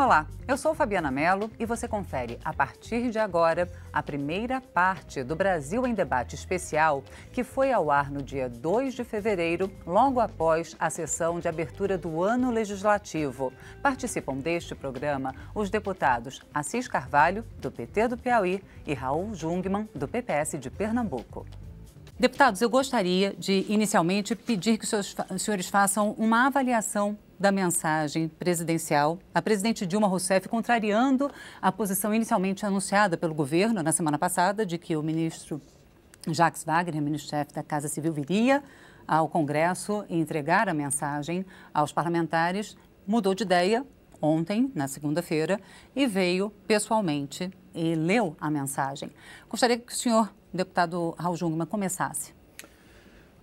Olá, eu sou Fabiana Mello e você confere a partir de agora a primeira parte do Brasil em Debate especial que foi ao ar no dia 2 de fevereiro, logo após a sessão de abertura do ano legislativo. Participam deste programa os deputados Assis Carvalho, do PT do Piauí, e Raul Jungmann, do PPS de Pernambuco. Deputados, eu gostaria de inicialmente pedir que os senhores façam uma avaliação da mensagem presidencial. A presidente Dilma Rousseff, contrariando a posição inicialmente anunciada pelo governo na semana passada, de que o ministro Jacques Wagner, ministro-chefe da Casa Civil, viria ao Congresso e entregar a mensagem aos parlamentares, mudou de ideia ontem, na segunda-feira, e veio pessoalmente e leu a mensagem. Gostaria que o senhor deputado Raul Jungmann começasse.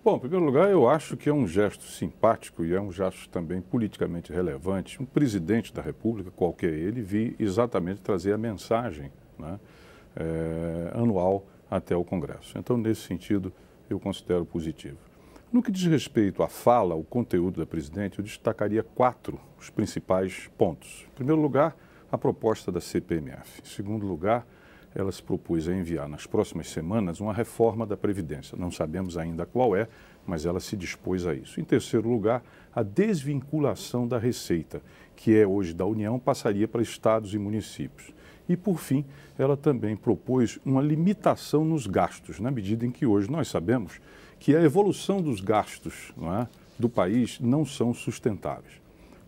Bom, em primeiro lugar, eu acho que é um gesto simpático e é um gesto também politicamente relevante. Um presidente da República, qualquer ele, vi exatamente trazer a mensagem né, é, anual até o Congresso. Então, nesse sentido, eu considero positivo. No que diz respeito à fala, ao conteúdo da presidente, eu destacaria quatro os principais pontos. Em primeiro lugar, a proposta da CPMF. Em segundo lugar, ela se propôs a enviar nas próximas semanas uma reforma da Previdência. Não sabemos ainda qual é, mas ela se dispôs a isso. Em terceiro lugar, a desvinculação da receita, que é hoje da União, passaria para estados e municípios. E, por fim, ela também propôs uma limitação nos gastos, na medida em que hoje nós sabemos que a evolução dos gastos é, do país não são sustentáveis.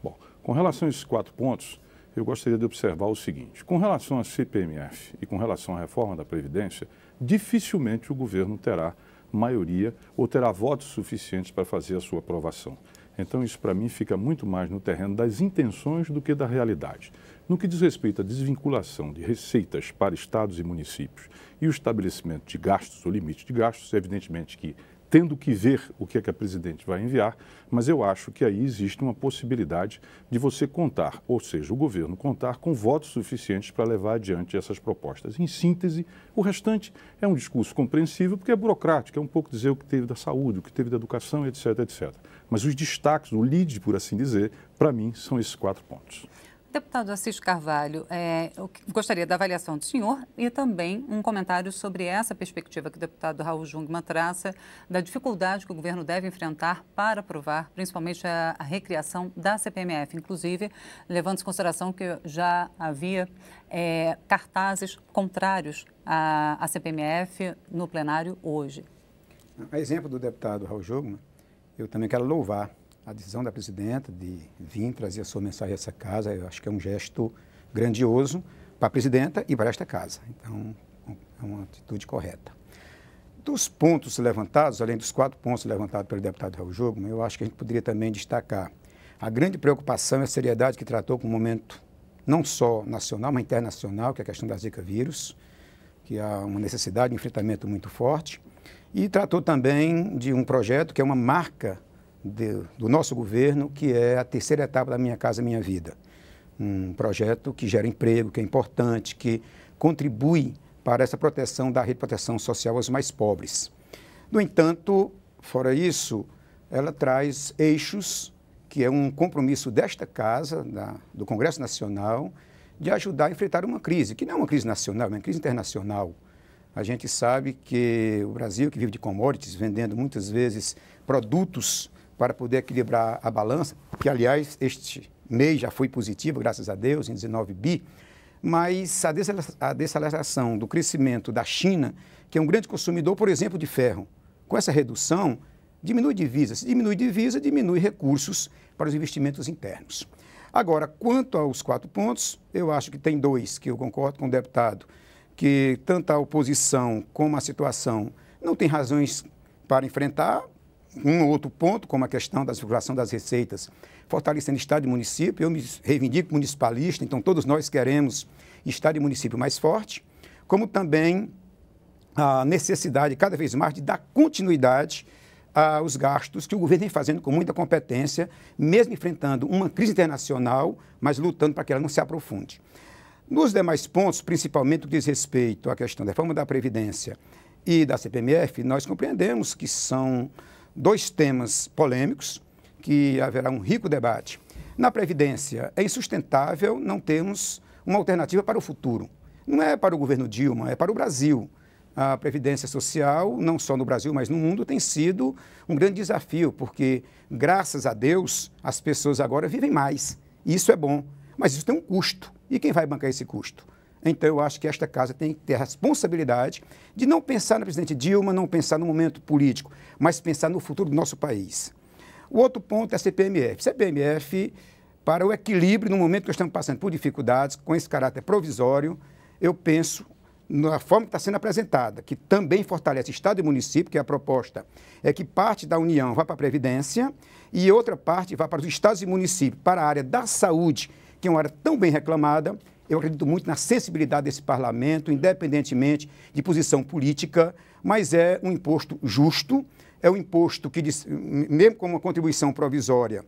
Bom, com relação a esses quatro pontos, eu gostaria de observar o seguinte: com relação à CPMF e com relação à reforma da Previdência, dificilmente o governo terá maioria ou terá votos suficientes para fazer a sua aprovação. Então, isso para mim fica muito mais no terreno das intenções do que da realidade. No que diz respeito à desvinculação de receitas para estados e municípios e o estabelecimento de gastos ou limite de gastos, evidentemente que tendo que ver o que é que a presidente vai enviar, mas eu acho que aí existe uma possibilidade de você contar, ou seja, o governo contar com votos suficientes para levar adiante essas propostas. Em síntese, o restante é um discurso compreensível, porque é burocrático, é um pouco dizer o que teve da saúde, o que teve da educação, etc, etc. Mas os destaques, o lead, por assim dizer, para mim, são esses quatro pontos. Deputado Assis Carvalho, é, eu gostaria da avaliação do senhor e também um comentário sobre essa perspectiva que o deputado Raul Jungmann traça da dificuldade que o governo deve enfrentar para aprovar, principalmente a, a recriação da CPMF, inclusive levando em consideração que já havia é, cartazes contrários à, à, CPMF no plenário hoje. A exemplo do deputado Raul Jungmann, eu também quero louvar a decisão da presidenta de vir trazer a sua mensagem a essa casa, eu acho que é um gesto grandioso para a presidenta e para esta casa. Então, é uma atitude correta. Dos pontos levantados, além dos quatro pontos levantados pelo deputado Raul Jogo, eu acho que a gente poderia também destacar a grande preocupação e a seriedade que tratou com o momento não só nacional, mas internacional, que é a questão da Zika vírus, que há uma necessidade de enfrentamento muito forte, e tratou também de um projeto que é uma marca de, do nosso governo, que é a terceira etapa da Minha Casa Minha Vida. Um projeto que gera emprego, que é importante, que contribui para essa proteção da rede de proteção social aos mais pobres. No entanto, fora isso, ela traz eixos, que é um compromisso desta Casa, da, do Congresso Nacional, de ajudar a enfrentar uma crise, que não é uma crise nacional, é uma crise internacional. A gente sabe que o Brasil, que vive de commodities, vendendo muitas vezes produtos para poder equilibrar a balança, que aliás este mês já foi positivo, graças a Deus, em 19 bi, mas a desaceleração do crescimento da China, que é um grande consumidor, por exemplo, de ferro, com essa redução, diminui divisa. Se diminui divisa, diminui recursos para os investimentos internos. Agora, quanto aos quatro pontos, eu acho que tem dois que eu concordo com o deputado, que tanto a oposição como a situação não tem razões para enfrentar, um ou outro ponto, como a questão da circulação das receitas, fortalecendo Estado e município. Eu me reivindico municipalista, então todos nós queremos Estado e município mais forte, como também a necessidade cada vez mais de dar continuidade aos gastos que o governo vem fazendo com muita competência, mesmo enfrentando uma crise internacional, mas lutando para que ela não se aprofunde. Nos demais pontos, principalmente o que diz respeito à questão da reforma da Previdência e da CPMF, nós compreendemos que são dois temas polêmicos, que haverá um rico debate. Na Previdência, é insustentável não termos uma alternativa para o futuro. Não é para o governo Dilma, é para o Brasil. A Previdência Social, não só no Brasil, mas no mundo, tem sido um grande desafio, porque, graças a Deus, as pessoas agora vivem mais. Isso é bom, mas isso tem um custo. E quem vai bancar esse custo? Então, eu acho que esta casa tem que ter a responsabilidade de não pensar na presidente Dilma, não pensar no momento político, mas pensar no futuro do nosso país. O outro ponto é a CPMF. CPMF, para o equilíbrio, no momento que estamos passando por dificuldades, com esse caráter provisório, eu penso na forma que está sendo apresentada, que também fortalece Estado e município, que a proposta é que parte da União vá para a Previdência e outra parte vá para os Estados e municípios, para a área da saúde, que é uma área tão bem reclamada, eu acredito muito na sensibilidade desse parlamento, independentemente de posição política, mas é um imposto justo, é um imposto que, mesmo com uma contribuição provisória,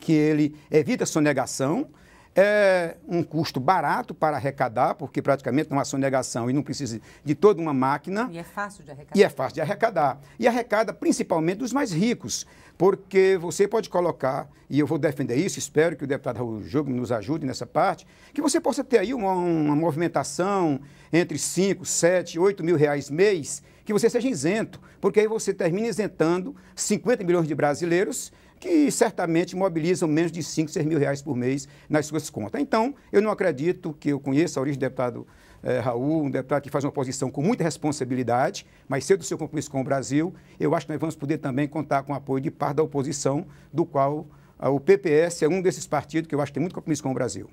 que ele evita sonegação, é um custo barato para arrecadar, porque praticamente não há sonegação e não precisa de toda uma máquina. E é fácil de arrecadar. E é fácil de arrecadar. E arrecada principalmente dos mais ricos porque você pode colocar, e eu vou defender isso, espero que o deputado Raul Jogo nos ajude nessa parte, que você possa ter aí uma, uma movimentação entre 5, 7, 8 mil reais mês, que você seja isento, porque aí você termina isentando 50 milhões de brasileiros que certamente mobilizam menos de 5, 6 mil reais por mês nas suas contas. Então, eu não acredito que eu conheça a origem do deputado é, Raul, um deputado que faz uma posição com muita responsabilidade, mas cedo seu compromisso com o Brasil, eu acho que nós vamos poder também contar com o apoio de parte da oposição, do qual ah, o PPS é um desses partidos que eu acho que tem muito compromisso com o Brasil.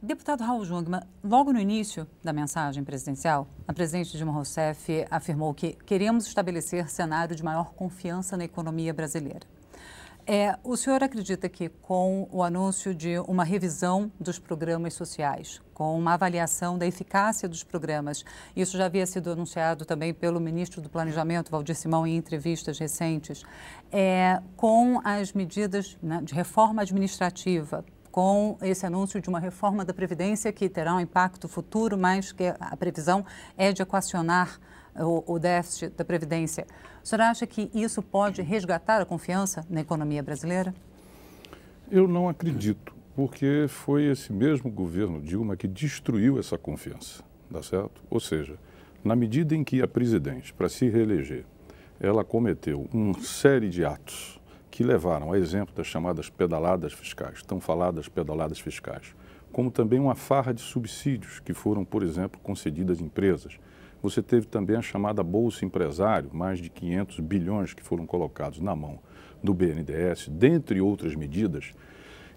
Deputado Raul Jungmann, logo no início da mensagem presidencial, a presidente Dilma Rousseff afirmou que queremos estabelecer cenário de maior confiança na economia brasileira. É, o senhor acredita que com o anúncio de uma revisão dos programas sociais, com uma avaliação da eficácia dos programas, isso já havia sido anunciado também pelo ministro do Planejamento, Valdir Simão, em entrevistas recentes, é, com as medidas né, de reforma administrativa, com esse anúncio de uma reforma da Previdência que terá um impacto futuro, mas que a previsão é de equacionar uh, o, o déficit da Previdência. A senhora acha que isso pode resgatar a confiança na economia brasileira? Eu não acredito, porque foi esse mesmo governo Dilma que destruiu essa confiança, tá certo? Ou seja, na medida em que a presidente, para se reeleger, ela cometeu uma série de atos que levaram, a exemplo das chamadas pedaladas fiscais, tão faladas pedaladas fiscais, como também uma farra de subsídios que foram, por exemplo, concedidas a empresas, você teve também a chamada Bolsa Empresário, mais de 500 bilhões que foram colocados na mão do BNDES, dentre outras medidas,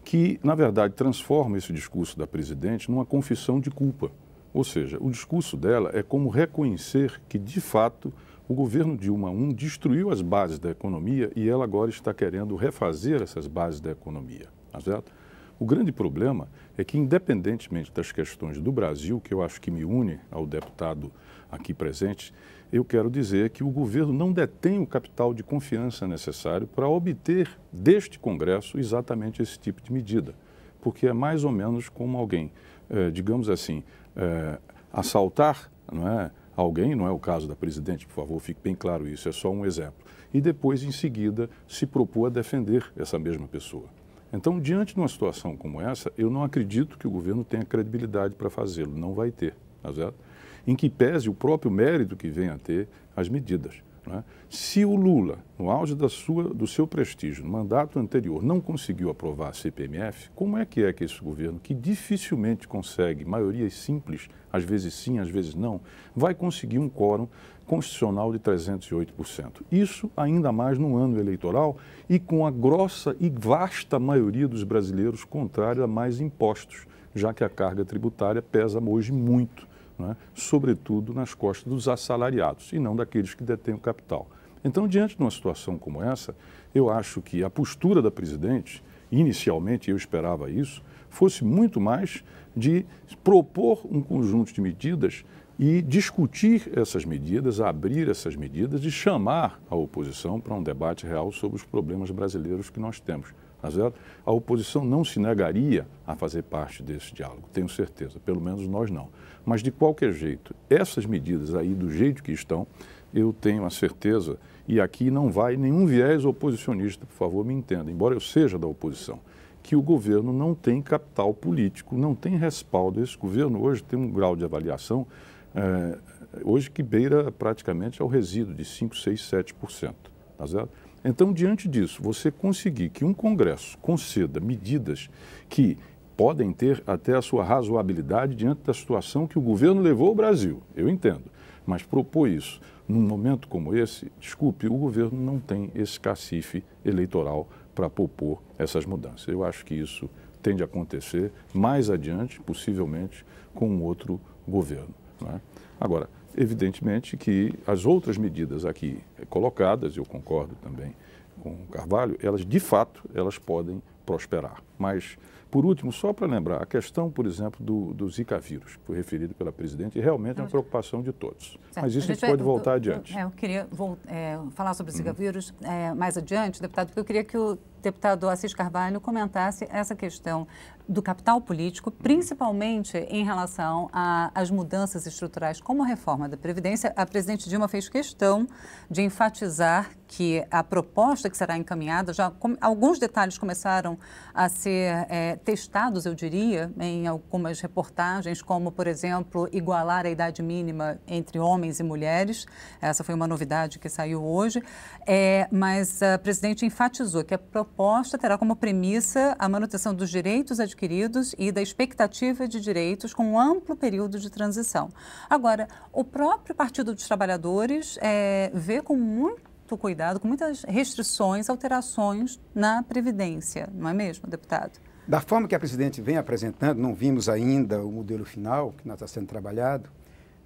que, na verdade, transforma esse discurso da presidente numa confissão de culpa. Ou seja, o discurso dela é como reconhecer que, de fato, o governo Dilma I destruiu as bases da economia e ela agora está querendo refazer essas bases da economia. Tá certo? O grande problema é que, independentemente das questões do Brasil, que eu acho que me une ao deputado aqui presente, eu quero dizer que o governo não detém o capital de confiança necessário para obter deste Congresso exatamente esse tipo de medida, porque é mais ou menos como alguém, eh, digamos assim, eh, assaltar não é, alguém, não é o caso da presidente, por favor, fique bem claro isso, é só um exemplo, e depois, em seguida, se propor a defender essa mesma pessoa. Então, diante de uma situação como essa, eu não acredito que o governo tenha credibilidade para fazê-lo, não vai ter, tá certo? em que pese o próprio mérito que venha a ter as medidas. Né? Se o Lula, no auge da sua, do seu prestígio, no mandato anterior, não conseguiu aprovar a CPMF, como é que é que esse governo, que dificilmente consegue maiorias simples, às vezes sim, às vezes não, vai conseguir um quórum constitucional de 308%? Isso ainda mais num ano eleitoral e com a grossa e vasta maioria dos brasileiros contrária a mais impostos, já que a carga tributária pesa hoje muito né, sobretudo nas costas dos assalariados e não daqueles que detêm o capital. Então, diante de uma situação como essa, eu acho que a postura da presidente, inicialmente eu esperava isso, fosse muito mais de propor um conjunto de medidas e discutir essas medidas, abrir essas medidas e chamar a oposição para um debate real sobre os problemas brasileiros que nós temos. Tá certo? A oposição não se negaria a fazer parte desse diálogo, tenho certeza, pelo menos nós não. Mas, de qualquer jeito, essas medidas aí, do jeito que estão, eu tenho a certeza, e aqui não vai nenhum viés oposicionista, por favor, me entenda, embora eu seja da oposição, que o governo não tem capital político, não tem respaldo. Esse governo hoje tem um grau de avaliação, eh, hoje que beira praticamente ao resíduo de 5, 6, 7%. Tá certo? Então, diante disso, você conseguir que um Congresso conceda medidas que podem ter até a sua razoabilidade diante da situação que o governo levou o Brasil, eu entendo, mas propor isso num momento como esse, desculpe, o governo não tem esse cacife eleitoral para propor essas mudanças. Eu acho que isso tende a acontecer mais adiante, possivelmente, com um outro governo. É? Agora, evidentemente que as outras medidas aqui colocadas, eu concordo também com o Carvalho, elas de fato elas podem prosperar. Mas, por último, só para lembrar, a questão, por exemplo, do, do Zika vírus, que foi referido pela presidente, realmente é uma preocupação de todos. Certo. Mas isso a gente pode voltar eu, adiante. Eu, eu, é, eu queria vou, é, falar sobre o Zika uhum. vírus uhum. é, mais adiante, deputado, porque eu queria que o deputado Assis Carvalho comentasse essa questão do capital político, principalmente em relação às mudanças estruturais, como a reforma da Previdência. A presidente Dilma fez questão de enfatizar que a proposta que será encaminhada, já com, alguns detalhes começaram a ser é, testados, eu diria, em algumas reportagens, como, por exemplo, igualar a idade mínima entre homens e mulheres. Essa foi uma novidade que saiu hoje. É, mas a presidente enfatizou que a proposta proposta terá como premissa a manutenção dos direitos adquiridos e da expectativa de direitos com um amplo período de transição. Agora, o próprio Partido dos Trabalhadores é, vê com muito cuidado, com muitas restrições, alterações na Previdência, não é mesmo, deputado? Da forma que a presidente vem apresentando, não vimos ainda o modelo final que está sendo trabalhado,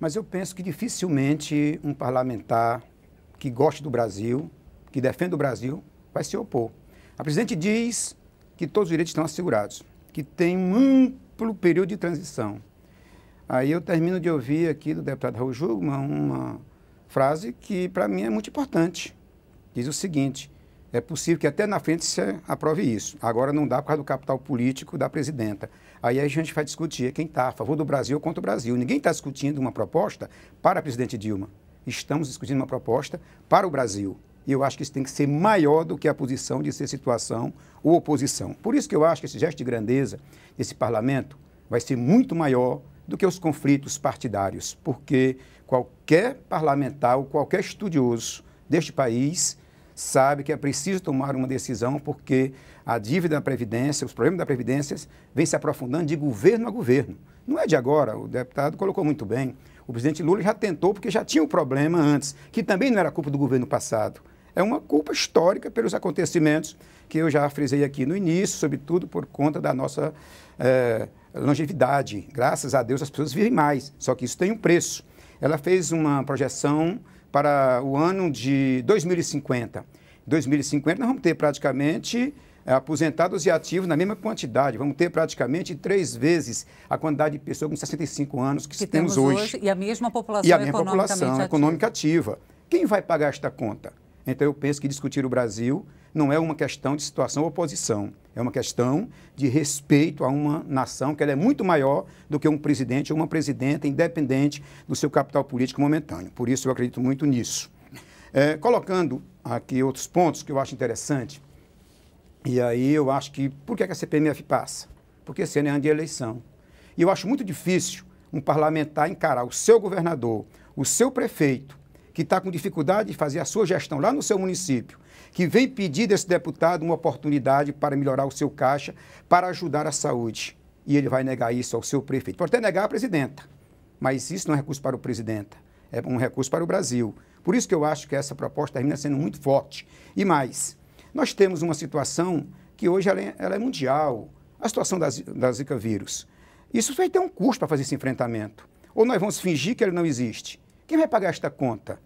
mas eu penso que dificilmente um parlamentar que goste do Brasil, que defenda o Brasil, vai se opor. A presidente diz que todos os direitos estão assegurados, que tem um amplo período de transição. Aí eu termino de ouvir aqui do deputado Raul Jugman uma frase que para mim é muito importante. Diz o seguinte: é possível que até na frente se aprove isso. Agora não dá por causa do capital político da presidenta. Aí a gente vai discutir quem está a favor do Brasil ou contra o Brasil. Ninguém está discutindo uma proposta para a presidente Dilma. Estamos discutindo uma proposta para o Brasil. E eu acho que isso tem que ser maior do que a posição de ser situação ou oposição. Por isso que eu acho que esse gesto de grandeza desse parlamento vai ser muito maior do que os conflitos partidários, porque qualquer parlamentar ou qualquer estudioso deste país sabe que é preciso tomar uma decisão porque a dívida da Previdência, os problemas da Previdência vêm se aprofundando de governo a governo. Não é de agora, o deputado colocou muito bem. O presidente Lula já tentou porque já tinha um problema antes, que também não era culpa do governo passado. É uma culpa histórica pelos acontecimentos que eu já frisei aqui no início, sobretudo por conta da nossa é, longevidade. Graças a Deus as pessoas vivem mais, só que isso tem um preço. Ela fez uma projeção para o ano de 2050. 2050 nós vamos ter praticamente é, aposentados e ativos na mesma quantidade. Vamos ter praticamente três vezes a quantidade de pessoas com 65 anos que, que temos, hoje. hoje. E a mesma população E a mesma população econômica ativa. Quem vai pagar esta conta? Então, eu penso que discutir o Brasil não é uma questão de situação ou oposição. É uma questão de respeito a uma nação que é muito maior do que um presidente ou uma presidenta, independente do seu capital político momentâneo. Por isso, eu acredito muito nisso. É, colocando aqui outros pontos que eu acho interessante, e aí eu acho que, por que é a CPMF passa? Porque esse ano é ano de eleição. E eu acho muito difícil um parlamentar encarar o seu governador, o seu prefeito, que está com dificuldade de fazer a sua gestão lá no seu município, que vem pedir desse deputado uma oportunidade para melhorar o seu caixa, para ajudar a saúde. E ele vai negar isso ao seu prefeito. Pode até negar a presidenta, mas isso não é recurso para o presidenta, é um recurso para o Brasil. Por isso que eu acho que essa proposta termina sendo muito forte. E mais, nós temos uma situação que hoje ela é, ela é mundial, a situação da, da Zika vírus. Isso vai ter um custo para fazer esse enfrentamento. Ou nós vamos fingir que ele não existe. Quem vai pagar esta conta?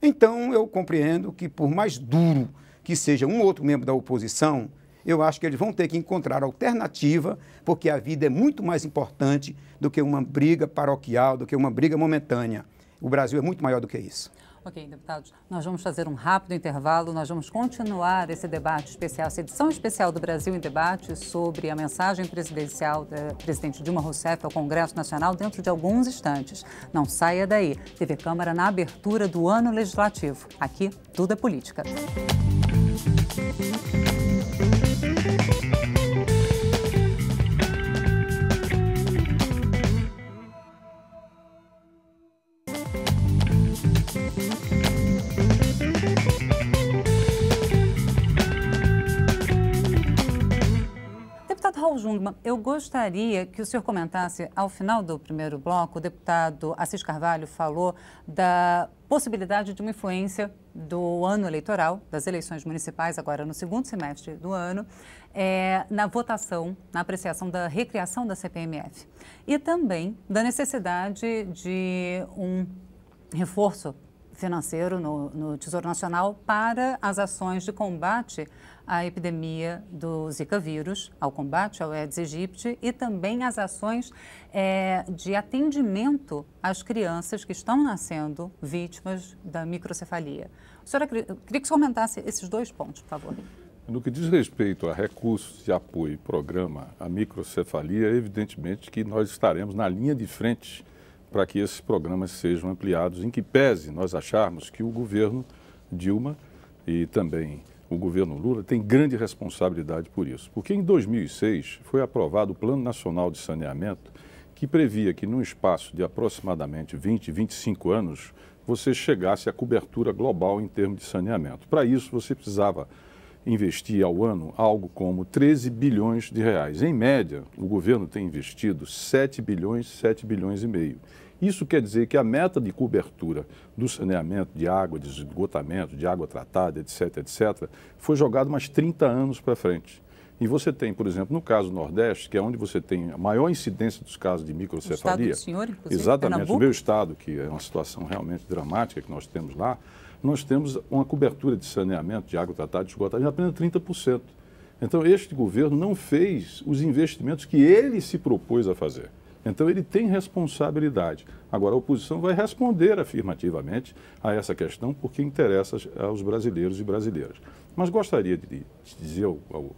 Então, eu compreendo que, por mais duro que seja um ou outro membro da oposição, eu acho que eles vão ter que encontrar alternativa, porque a vida é muito mais importante do que uma briga paroquial, do que uma briga momentânea. O Brasil é muito maior do que isso. Ok, deputados, nós vamos fazer um rápido intervalo, nós vamos continuar esse debate especial, essa edição especial do Brasil em Debate sobre a mensagem presidencial da presidente Dilma Rousseff ao Congresso Nacional dentro de alguns instantes. Não saia daí. TV Câmara na abertura do ano legislativo. Aqui, tudo é política. Música Deputado Raul Jungmann, eu gostaria que o senhor comentasse, ao final do primeiro bloco, o deputado Assis Carvalho falou da possibilidade de uma influência do ano eleitoral, das eleições municipais, agora no segundo semestre do ano, é, na votação, na apreciação da recriação da CPMF. E também da necessidade de um reforço financeiro no, no, Tesouro Nacional para as ações de combate à epidemia do Zika vírus, ao combate ao Aedes aegypti e também as ações é, de atendimento às crianças que estão nascendo vítimas da microcefalia. O senhor, queria que você comentasse esses dois pontos, por favor. No que diz respeito a recursos de apoio e programa à microcefalia, é evidentemente que nós estaremos na linha de frente para que esses programas sejam ampliados, em que pese nós acharmos que o governo Dilma e também o governo Lula tem grande responsabilidade por isso. Porque em 2006 foi aprovado o Plano Nacional de Saneamento, que previa que num espaço de aproximadamente 20, 25 anos, você chegasse à cobertura global em termos de saneamento. Para isso, você precisava investir ao ano algo como 13 bilhões de reais. Em média, o governo tem investido 7 bilhões, 7 bilhões e meio. Isso quer dizer que a meta de cobertura do saneamento de água, de esgotamento, de água tratada, etc., etc., foi jogada mais 30 anos para frente. E você tem, por exemplo, no caso do Nordeste, que é onde você tem a maior incidência dos casos de microcefalia. O estado do senhor, inclusive, exatamente, Pernambuco. no meu estado, que é uma situação realmente dramática que nós temos lá, nós temos uma cobertura de saneamento de água tratada de esgotamento apenas 30%. Então, este governo não fez os investimentos que ele se propôs a fazer. Então ele tem responsabilidade. Agora, a oposição vai responder afirmativamente a essa questão porque interessa aos brasileiros e brasileiras. Mas gostaria de dizer ao, ao,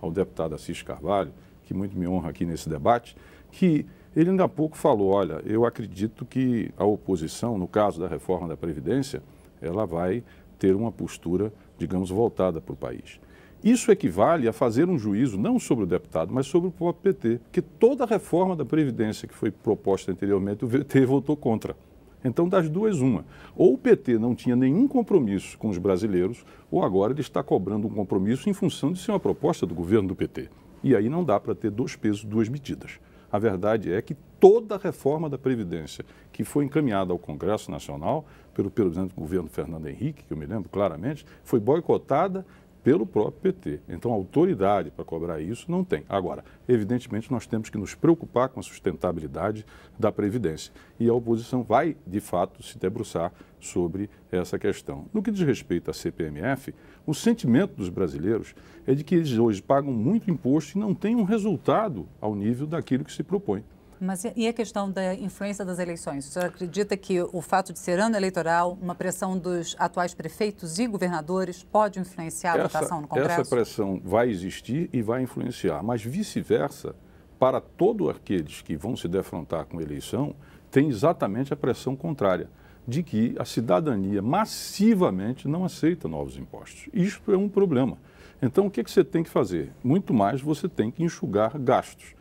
ao deputado Assis Carvalho, que muito me honra aqui nesse debate, que ele ainda há pouco falou, olha, eu acredito que a oposição, no caso da reforma da Previdência, ela vai ter uma postura, digamos, voltada para o país. Isso equivale a fazer um juízo não sobre o deputado, mas sobre o próprio PT, porque toda a reforma da Previdência que foi proposta anteriormente, o PT votou contra. Então, das duas, uma. Ou o PT não tinha nenhum compromisso com os brasileiros, ou agora ele está cobrando um compromisso em função de ser uma proposta do governo do PT. E aí não dá para ter dois pesos, duas medidas. A verdade é que toda a reforma da Previdência que foi encaminhada ao Congresso Nacional, pelo, presidente do governo Fernando Henrique, que eu me lembro claramente, foi boicotada pelo próprio PT. Então, autoridade para cobrar isso não tem. Agora, evidentemente, nós temos que nos preocupar com a sustentabilidade da Previdência. E a oposição vai, de fato, se debruçar sobre essa questão. No que diz respeito à CPMF, o sentimento dos brasileiros é de que eles hoje pagam muito imposto e não têm um resultado ao nível daquilo que se propõe. Mas e a questão da influência das eleições? O senhor acredita que o fato de ser ano eleitoral, uma pressão dos atuais prefeitos e governadores, pode influenciar a essa, votação no Congresso? Essa pressão vai existir e vai influenciar, mas vice-versa, para todos aqueles que vão se defrontar com a eleição, tem exatamente a pressão contrária, de que a cidadania massivamente não aceita novos impostos. Isto é um problema. Então, o que, é que você tem que fazer? Muito mais, você tem que enxugar gastos.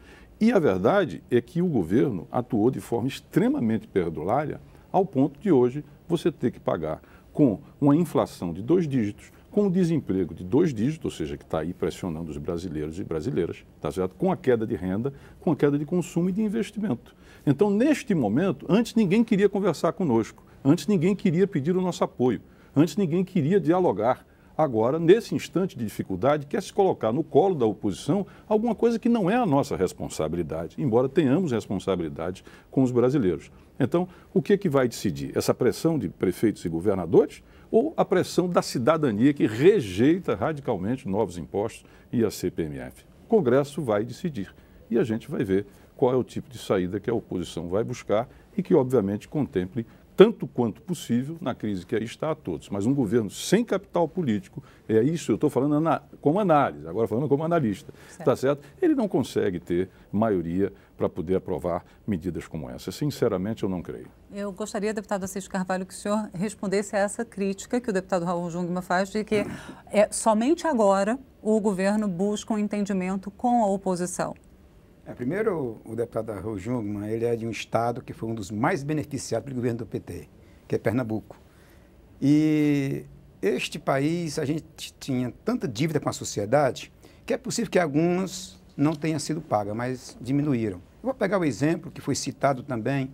E a verdade é que o governo atuou de forma extremamente perdulária, ao ponto de hoje você ter que pagar com uma inflação de dois dígitos, com o desemprego de dois dígitos, ou seja, que está aí pressionando os brasileiros e brasileiras, tá certo? com a queda de renda, com a queda de consumo e de investimento. Então, neste momento, antes ninguém queria conversar conosco, antes ninguém queria pedir o nosso apoio, antes ninguém queria dialogar agora, nesse instante de dificuldade, quer se colocar no colo da oposição alguma coisa que não é a nossa responsabilidade, embora tenhamos responsabilidade com os brasileiros. Então, o que é que vai decidir? Essa pressão de prefeitos e governadores ou a pressão da cidadania que rejeita radicalmente novos impostos e a CPMF? O Congresso vai decidir e a gente vai ver qual é o tipo de saída que a oposição vai buscar e que, obviamente, contemple tanto quanto possível, na crise que aí está, a todos. Mas um governo sem capital político, é isso, eu estou falando como análise, agora falando como analista, certo. Tá certo? Ele não consegue ter maioria para poder aprovar medidas como essa. Sinceramente, eu não creio. Eu gostaria, deputado Assis Carvalho, que o senhor respondesse a essa crítica que o deputado Raul Jungmann faz de que é, somente agora o governo busca um entendimento com a oposição. É, primeiro, o deputado Arro Jungmann, ele é de um estado que foi um dos mais beneficiados pelo governo do PT, que é Pernambuco. E este país, a gente tinha tanta dívida com a sociedade que é possível que algumas não tenham sido pagas, mas diminuíram. Eu vou pegar o exemplo que foi citado também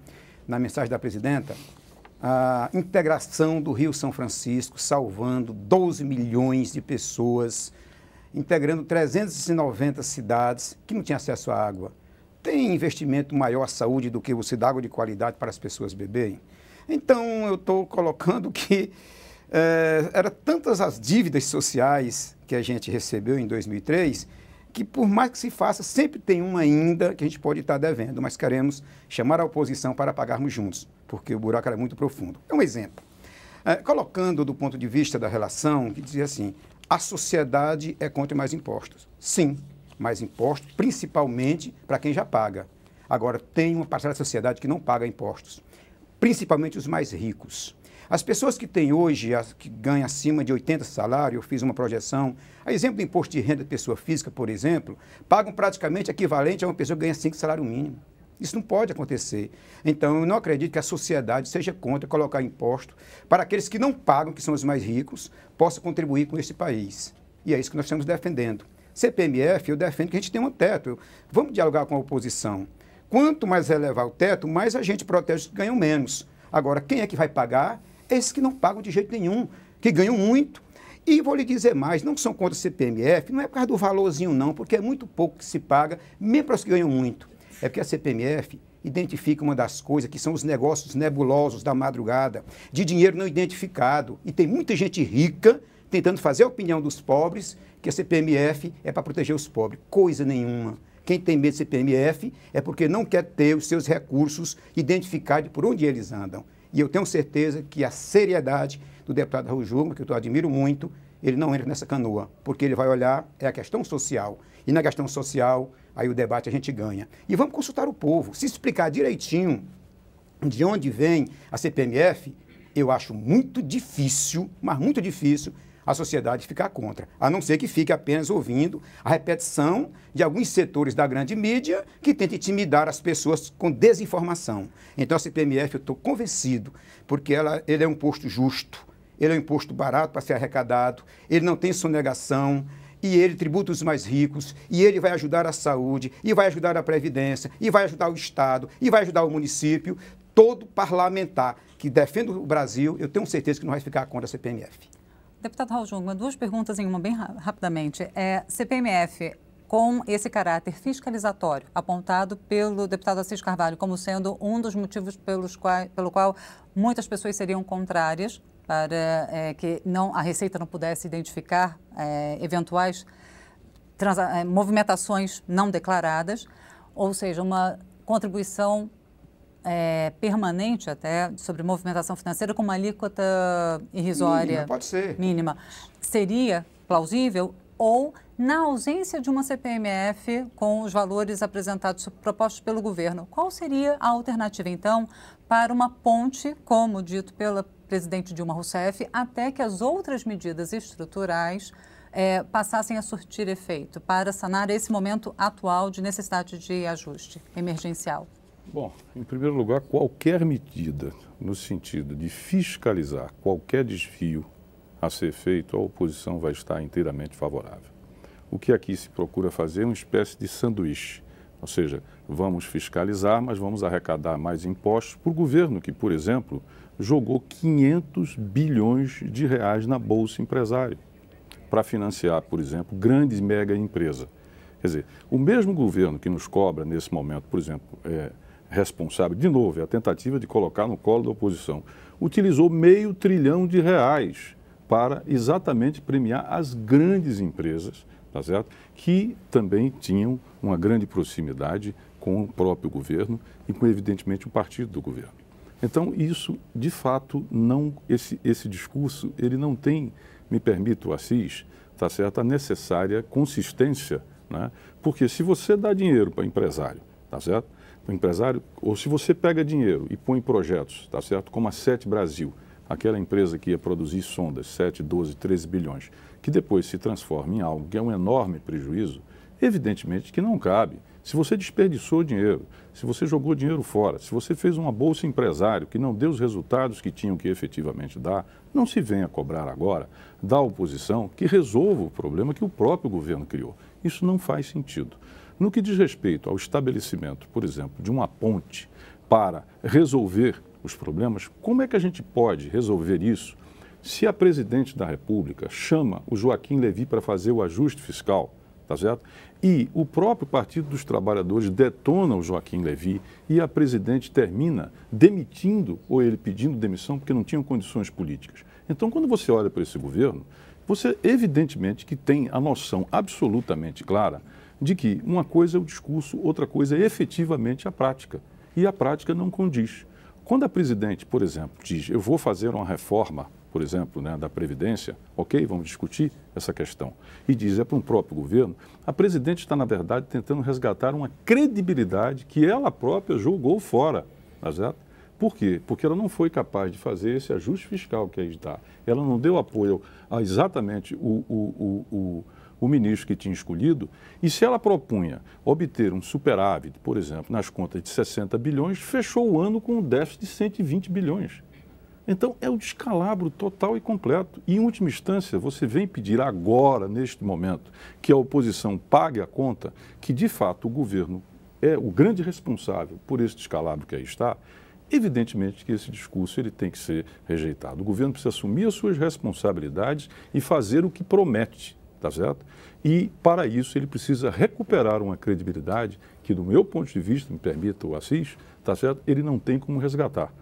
na mensagem da presidenta, a integração do Rio São Francisco, salvando 12 milhões de pessoas integrando 390 cidades que não tinham acesso à água. Tem investimento maior à saúde do que você dar água de qualidade para as pessoas beberem? Então, eu estou colocando que é, era tantas as dívidas sociais que a gente recebeu em 2003 que, por mais que se faça, sempre tem uma ainda que a gente pode estar tá devendo, mas queremos chamar a oposição para pagarmos juntos, porque o buraco era muito profundo. É um exemplo. É, colocando do ponto de vista da relação, que dizia assim, a sociedade é contra mais impostos. Sim, mais impostos, principalmente para quem já paga. Agora, tem uma parcela da sociedade que não paga impostos, principalmente os mais ricos. As pessoas que têm hoje, as que ganham acima de 80 salários, eu fiz uma projeção, a exemplo do imposto de renda de pessoa física, por exemplo, pagam praticamente equivalente a uma pessoa que ganha 5 salários mínimos. Isso não pode acontecer. Então, eu não acredito que a sociedade seja contra colocar imposto para aqueles que não pagam, que são os mais ricos, possam contribuir com este país. E é isso que nós estamos defendendo. CPMF, eu defendo que a gente tenha um teto. Vamos dialogar com a oposição. Quanto mais elevar o teto, mais a gente protege os que ganham menos. Agora, quem é que vai pagar? Esses que não pagam de jeito nenhum, que ganham muito. E vou lhe dizer mais, não são contra o CPMF, não é por causa do valorzinho não, porque é muito pouco que se paga, mesmo para os que ganham muito é porque a CPMF identifica uma das coisas que são os negócios nebulosos da madrugada, de dinheiro não identificado. E tem muita gente rica tentando fazer a opinião dos pobres que a CPMF é para proteger os pobres. Coisa nenhuma. Quem tem medo de CPMF é porque não quer ter os seus recursos identificados por onde eles andam. E eu tenho certeza que a seriedade do deputado Raul que eu admiro muito, ele não entra nessa canoa, porque ele vai olhar é a questão social. E na questão social, aí o debate a gente ganha. E vamos consultar o povo. Se explicar direitinho de onde vem a CPMF, eu acho muito difícil, mas muito difícil, a sociedade ficar contra, a não ser que fique apenas ouvindo a repetição de alguns setores da grande mídia que tenta intimidar as pessoas com desinformação. Então, a CPMF, eu estou convencido, porque ela, ele é um imposto justo, ele é um imposto barato para ser arrecadado, ele não tem sonegação, e ele tributa os mais ricos, e ele vai ajudar a saúde, e vai ajudar a previdência, e vai ajudar o Estado, e vai ajudar o município. Todo parlamentar que defende o Brasil, eu tenho certeza que não vai ficar contra a CPMF. Deputado Raul Jung, duas perguntas em uma, bem rapidamente. É, CPMF, com esse caráter fiscalizatório, apontado pelo deputado Assis Carvalho como sendo um dos motivos pelos quais pelo qual muitas pessoas seriam contrárias, para é, que não, a Receita não pudesse identificar é, eventuais eh, movimentações não declaradas, ou seja, uma contribuição é, permanente até sobre movimentação financeira com uma alíquota irrisória mínima, mínima. seria plausível ou na ausência de uma CPMF com os valores apresentados propostos pelo governo, qual seria a alternativa, então, para uma ponte, como dito pela presidente Dilma Rousseff, até que as outras medidas estruturais é, passassem a surtir efeito para sanar esse momento atual de necessidade de ajuste emergencial? Bom, em primeiro lugar, qualquer medida no sentido de fiscalizar qualquer desvio a ser feito, a oposição vai estar inteiramente favorável. O que aqui se procura fazer é uma espécie de sanduíche, ou seja, vamos fiscalizar, mas vamos arrecadar mais impostos para o governo que, por exemplo, jogou 500 bilhões de reais na bolsa empresária para financiar, por exemplo, grandes mega empresas. Quer dizer, o mesmo governo que nos cobra nesse momento, por exemplo, é, responsável, de novo, é a tentativa de colocar no colo da oposição, utilizou meio trilhão de reais para exatamente premiar as grandes empresas tá certo? que também tinham uma grande proximidade com o próprio governo e com, evidentemente, o partido do governo. Então, isso, de fato, não esse, esse discurso, ele não tem, me permito, Assis, tá certo? a necessária consistência, né? porque se você dá dinheiro para empresário, tá certo? Para empresário, ou se você pega dinheiro e põe projetos, tá certo? como a Sete Brasil, aquela empresa que ia produzir sondas, 7, 12, 13 bilhões, que depois se transforma em algo que é um enorme prejuízo, evidentemente que não cabe. Se você desperdiçou dinheiro, se você jogou dinheiro fora, se você fez uma bolsa empresário que não deu os resultados que tinham que efetivamente dar, não se venha cobrar agora da oposição que resolva o problema que o próprio governo criou. Isso não faz sentido. No que diz respeito ao estabelecimento, por exemplo, de uma ponte para resolver os problemas, como é que a gente pode resolver isso se a presidente da República chama o Joaquim Levi para fazer o ajuste fiscal, tá certo? E o próprio Partido dos Trabalhadores detona o Joaquim Levi e a presidente termina demitindo ou ele pedindo demissão porque não tinham condições políticas. Então, quando você olha para esse governo, você evidentemente que tem a noção absolutamente clara de que uma coisa é o discurso, outra coisa é efetivamente a prática. E a prática não condiz. Quando a presidente, por exemplo, diz eu vou fazer uma reforma por exemplo, né, da Previdência, ok, vamos discutir essa questão. E diz, é para um próprio governo, a presidente está, na verdade, tentando resgatar uma credibilidade que ela própria julgou fora. Tá certo? Por quê? Porque ela não foi capaz de fazer esse ajuste fiscal que aí está. Ela não deu apoio a exatamente o, o, o, o o ministro que tinha escolhido, e se ela propunha obter um superávit, por exemplo, nas contas de 60 bilhões, fechou o ano com um déficit de 120 bilhões. Então, é o descalabro total e completo. E, em última instância, você vem pedir agora, neste momento, que a oposição pague a conta, que de fato o governo é o grande responsável por esse descalabro que aí está. Evidentemente que esse discurso ele tem que ser rejeitado. O governo precisa assumir as suas responsabilidades e fazer o que promete, tá certo? E, para isso, ele precisa recuperar uma credibilidade que, do meu ponto de vista, me permita o Assis, tá certo? Ele não tem como resgatar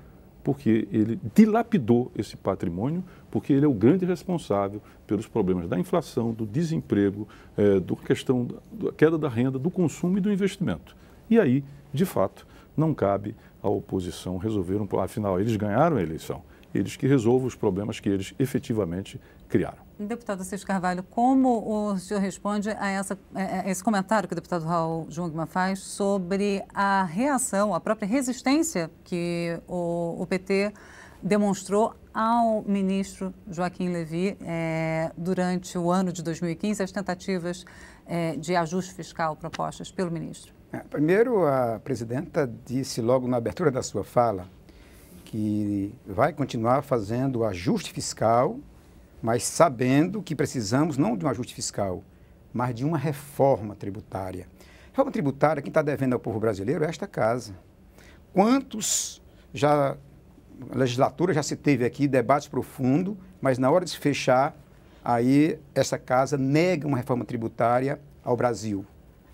porque ele dilapidou esse patrimônio, porque ele é o grande responsável pelos problemas da inflação, do desemprego, é, do questão da queda da renda, do consumo e do investimento. E aí, de fato, não cabe à oposição resolver um problema. Afinal, eles ganharam a eleição eles que resolvam os problemas que eles efetivamente criaram. Deputado Assis Carvalho, como o senhor responde a, essa, a é, é, esse comentário que o deputado Raul Jungmann faz sobre a reação, a própria resistência que o, o PT demonstrou ao ministro Joaquim Levy é, durante o ano de 2015 as tentativas de ajuste fiscal propostas pelo ministro? Primeiro, a presidenta disse logo na abertura da sua fala que vai continuar fazendo ajuste fiscal, mas sabendo que precisamos não de um ajuste fiscal, mas de uma reforma tributária. Reforma tributária, quem está devendo ao povo brasileiro é esta casa. Quantos já legislatura já se teve aqui debates profundos, mas na hora de se fechar, aí essa casa nega uma reforma tributária ao Brasil.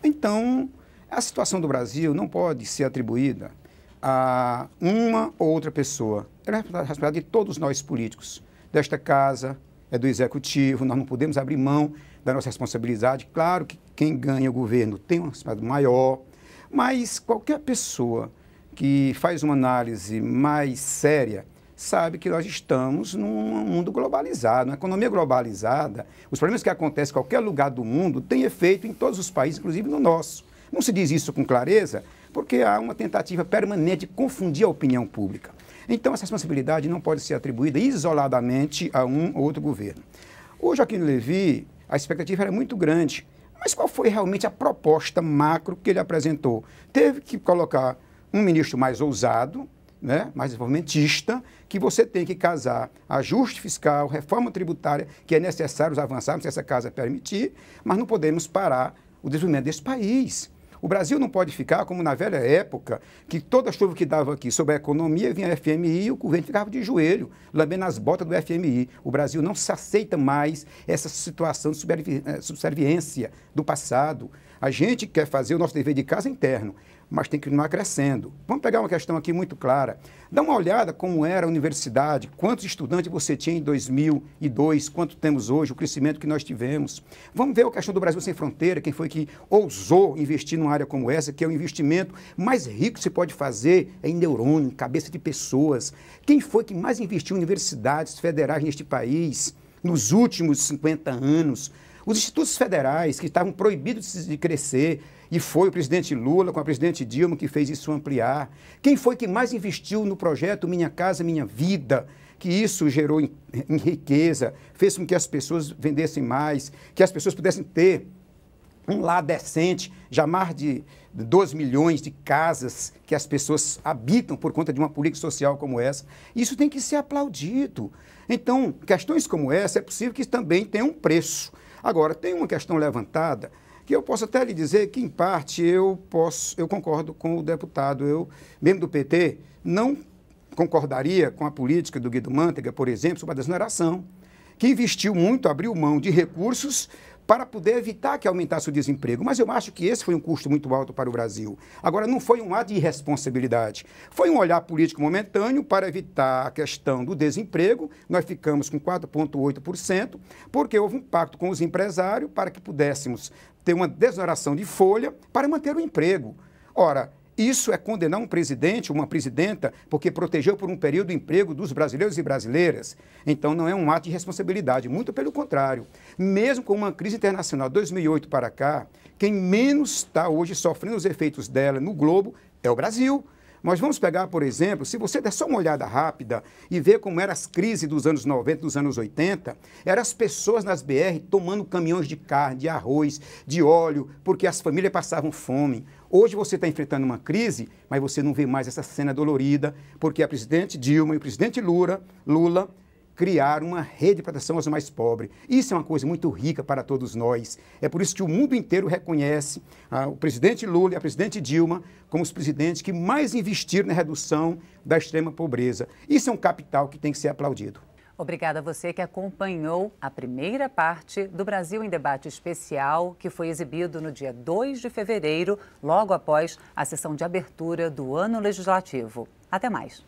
Então, a situação do Brasil não pode ser atribuída a uma ou outra pessoa. Ela é responsabilidade de todos nós políticos, desta casa, é do executivo, nós não podemos abrir mão da nossa responsabilidade. Claro que quem ganha o governo tem uma responsabilidade maior, mas qualquer pessoa que faz uma análise mais séria sabe que nós estamos num mundo globalizado, uma economia globalizada. Os problemas que acontecem em qualquer lugar do mundo têm efeito em todos os países, inclusive no nosso. Não se diz isso com clareza, porque há uma tentativa permanente de confundir a opinião pública. Então, essa responsabilidade não pode ser atribuída isoladamente a um ou outro governo. O Joaquim Levy, a expectativa era muito grande, mas qual foi realmente a proposta macro que ele apresentou? Teve que colocar um ministro mais ousado, né, mais desenvolvimentista, que você tem que casar ajuste fiscal, reforma tributária, que é necessário avançarmos se essa casa permitir, mas não podemos parar o desenvolvimento desse país. O Brasil não pode ficar como na velha época, que toda chuva que dava aqui sobre a economia vinha a FMI e o governo ficava de joelho, lambendo as botas do FMI. O Brasil não se aceita mais essa situação de eh, subserviência do passado. A gente quer fazer o nosso dever de casa interno mas tem que continuar crescendo. Vamos pegar uma questão aqui muito clara. Dá uma olhada como era a universidade, quantos estudantes você tinha em 2002, quanto temos hoje, o crescimento que nós tivemos. Vamos ver a questão do Brasil Sem Fronteira, quem foi que ousou investir numa área como essa, que é o investimento mais rico que se pode fazer é em neurônio, cabeça de pessoas. Quem foi que mais investiu em universidades federais neste país? nos últimos 50 anos, os institutos federais, que estavam proibidos de crescer, e foi o presidente Lula com a presidente Dilma que fez isso ampliar. Quem foi que mais investiu no projeto Minha Casa Minha Vida? Que isso gerou em, em riqueza, fez com que as pessoas vendessem mais, que as pessoas pudessem ter um lar decente, já mais de 12 milhões de casas que as pessoas habitam por conta de uma política social como essa. Isso tem que ser aplaudido. Então, questões como essa é possível que também tenham um preço. Agora, tem uma questão levantada que eu posso até lhe dizer que, em parte, eu, posso, eu concordo com o deputado. Eu, mesmo do PT, não concordaria com a política do Guido Mantega, por exemplo, sobre a desoneração, que investiu muito, abriu mão de recursos para poder evitar que aumentasse o desemprego. Mas eu acho que esse foi um custo muito alto para o Brasil. Agora, não foi um ato de irresponsabilidade, foi um olhar político momentâneo para evitar a questão do desemprego. Nós ficamos com 4,8%, porque houve um pacto com os empresários para que pudéssemos ter uma desoneração de folha para manter o emprego. Ora, isso é condenar um presidente, uma presidenta, porque protegeu por um período o emprego dos brasileiros e brasileiras. Então não é um ato de responsabilidade, muito pelo contrário. Mesmo com uma crise internacional de 2008 para cá, quem menos está hoje sofrendo os efeitos dela no globo é o Brasil. Nós vamos pegar, por exemplo, se você der só uma olhada rápida e ver como eram as crises dos anos 90, dos anos 80, eram as pessoas nas BR tomando caminhões de carne, de arroz, de óleo, porque as famílias passavam fome. Hoje você está enfrentando uma crise, mas você não vê mais essa cena dolorida, porque a presidente Dilma e o presidente Lula, Lula criar uma rede de proteção aos mais pobres. Isso é uma coisa muito rica para todos nós. É por isso que o mundo inteiro reconhece ah, o presidente Lula e a presidente Dilma como os presidentes que mais investiram na redução da extrema pobreza. Isso é um capital que tem que ser aplaudido. Obrigada a você que acompanhou a primeira parte do Brasil em Debate Especial, que foi exibido no dia 2 de fevereiro, logo após a sessão de abertura do ano legislativo. Até mais.